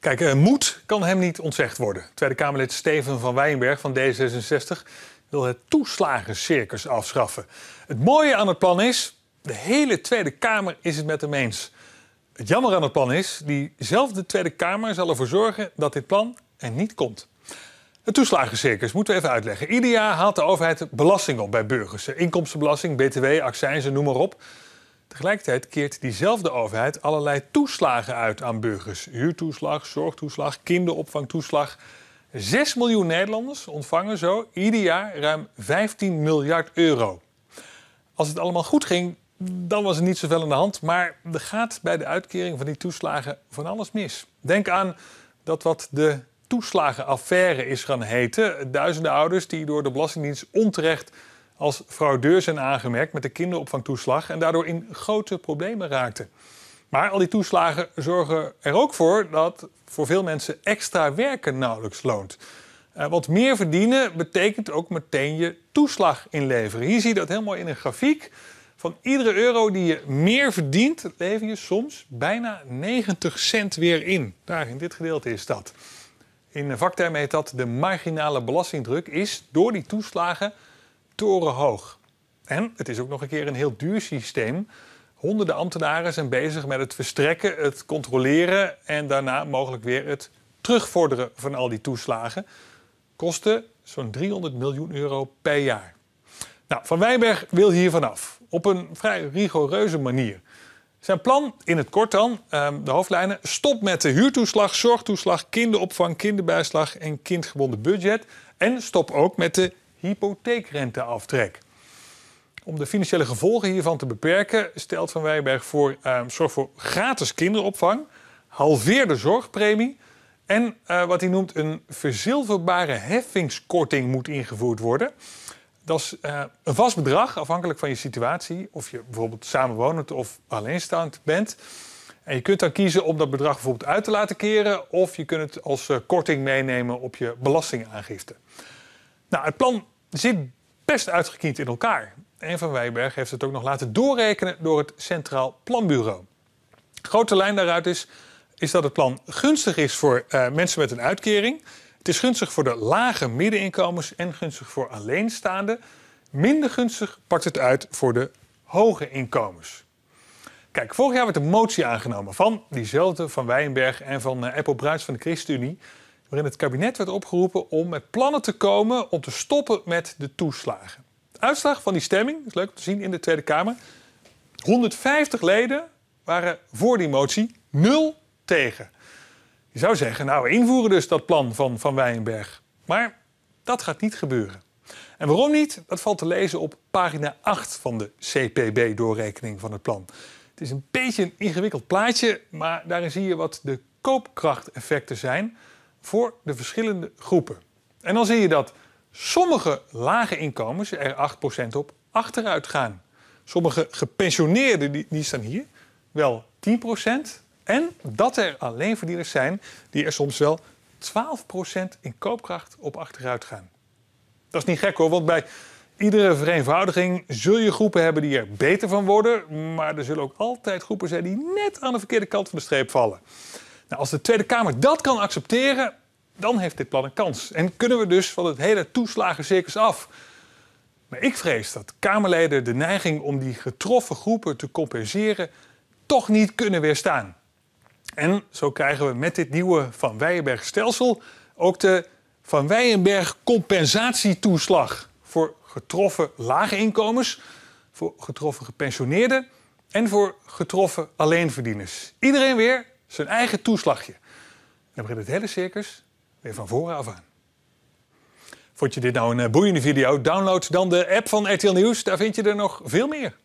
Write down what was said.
Kijk, eh, moed kan hem niet ontzegd worden. Tweede Kamerlid Steven van Wijnberg van D66 wil het toeslagencircus afschaffen. Het mooie aan het plan is, de hele Tweede Kamer is het met hem eens. Het jammer aan het plan is, diezelfde Tweede Kamer zal ervoor zorgen dat dit plan er niet komt. Het toeslagencircus moeten we even uitleggen. Ieder jaar haalt de overheid belasting op bij burgers. Inkomstenbelasting, BTW, accijnzen, noem maar op. Tegelijkertijd keert diezelfde overheid allerlei toeslagen uit aan burgers. Huurtoeslag, zorgtoeslag, kinderopvangtoeslag. 6 miljoen Nederlanders ontvangen zo ieder jaar ruim 15 miljard euro. Als het allemaal goed ging, dan was er niet zoveel aan de hand. Maar er gaat bij de uitkering van die toeslagen van alles mis. Denk aan dat wat de toeslagenaffaire is gaan heten. Duizenden ouders die door de Belastingdienst onterecht als fraudeur zijn aangemerkt met de kinderopvangtoeslag en daardoor in grote problemen raakte. Maar al die toeslagen zorgen er ook voor dat voor veel mensen extra werken nauwelijks loont. Eh, want meer verdienen betekent ook meteen je toeslag inleveren. Hier zie je dat helemaal in een grafiek. Van iedere euro die je meer verdient, lever je soms bijna 90 cent weer in. Daar in dit gedeelte is dat. In vaktermen heet dat de marginale belastingdruk is door die toeslagen torenhoog. En het is ook nog een keer een heel duur systeem. Honderden ambtenaren zijn bezig met het verstrekken, het controleren en daarna mogelijk weer het terugvorderen van al die toeslagen. Kosten zo'n 300 miljoen euro per jaar. Nou, Van Wijberg wil hier vanaf. Op een vrij rigoureuze manier. Zijn plan, in het kort dan, ehm, de hoofdlijnen... stop met de huurtoeslag, zorgtoeslag, kinderopvang, kinderbijslag... en kindgebonden budget. En stop ook met de hypotheekrenteaftrek. Om de financiële gevolgen hiervan te beperken, stelt Van Wijberg voor uh, zorg voor gratis kinderopvang, halveerde de zorgpremie en eh, wat hij noemt een verzilverbare heffingskorting moet ingevoerd worden. Dat is eh, een vast bedrag, afhankelijk van je situatie, of je bijvoorbeeld samenwonend of alleenstaand bent. En je kunt dan kiezen om dat bedrag bijvoorbeeld uit te laten keren, of je kunt het als eh, korting meenemen op je belastingaangifte. Nou, het plan zit best uitgekiend in elkaar. En Van Wijberg heeft het ook nog laten doorrekenen door het Centraal Planbureau. grote lijn daaruit is, is dat het plan gunstig is voor eh, mensen met een uitkering. Het is gunstig voor de lage middeninkomens en gunstig voor alleenstaanden. Minder gunstig pakt het uit voor de hoge inkomens. Kijk, vorig jaar werd een motie aangenomen van diezelfde Van Wijnberg en van eh, Apple Bruins van de ChristenUnie waarin het kabinet werd opgeroepen om met plannen te komen om te stoppen met de toeslagen. uitslag van die stemming, is leuk om te zien in de Tweede Kamer. 150 leden waren voor die motie, 0 tegen. Je zou zeggen, nou, we invoeren dus dat plan van Van Weyenberg. Maar dat gaat niet gebeuren. En waarom niet? Dat valt te lezen op pagina 8 van de CPB-doorrekening van het plan. Het is een beetje een ingewikkeld plaatje, maar daarin zie je wat de koopkrachteffecten zijn voor de verschillende groepen. En dan zie je dat sommige lage inkomens er 8% op achteruit gaan. Sommige gepensioneerden die, staan hier wel 10%. En dat er alleenverdieners zijn die er soms wel 12% in koopkracht op achteruit gaan. Dat is niet gek hoor, want bij iedere vereenvoudiging zul je groepen hebben die er beter van worden. Maar er zullen ook altijd groepen zijn die net aan de verkeerde kant van de streep vallen. Nou, als de Tweede Kamer dat kan accepteren, dan heeft dit plan een kans. En kunnen we dus van het hele toeslagencircus af. Maar ik vrees dat Kamerleden de neiging om die getroffen groepen te compenseren toch niet kunnen weerstaan. En zo krijgen we met dit nieuwe Van Weijenberg stelsel ook de Van Weijenberg compensatietoeslag voor getroffen lage inkomens, voor getroffen gepensioneerden en voor getroffen alleenverdieners. Iedereen weer zijn eigen toeslagje. Dan begint het hele circus weer van voren af aan. Vond je dit nou een eh, boeiende video? Download dan de app van RTL Nieuws. Daar vind je er nog veel meer.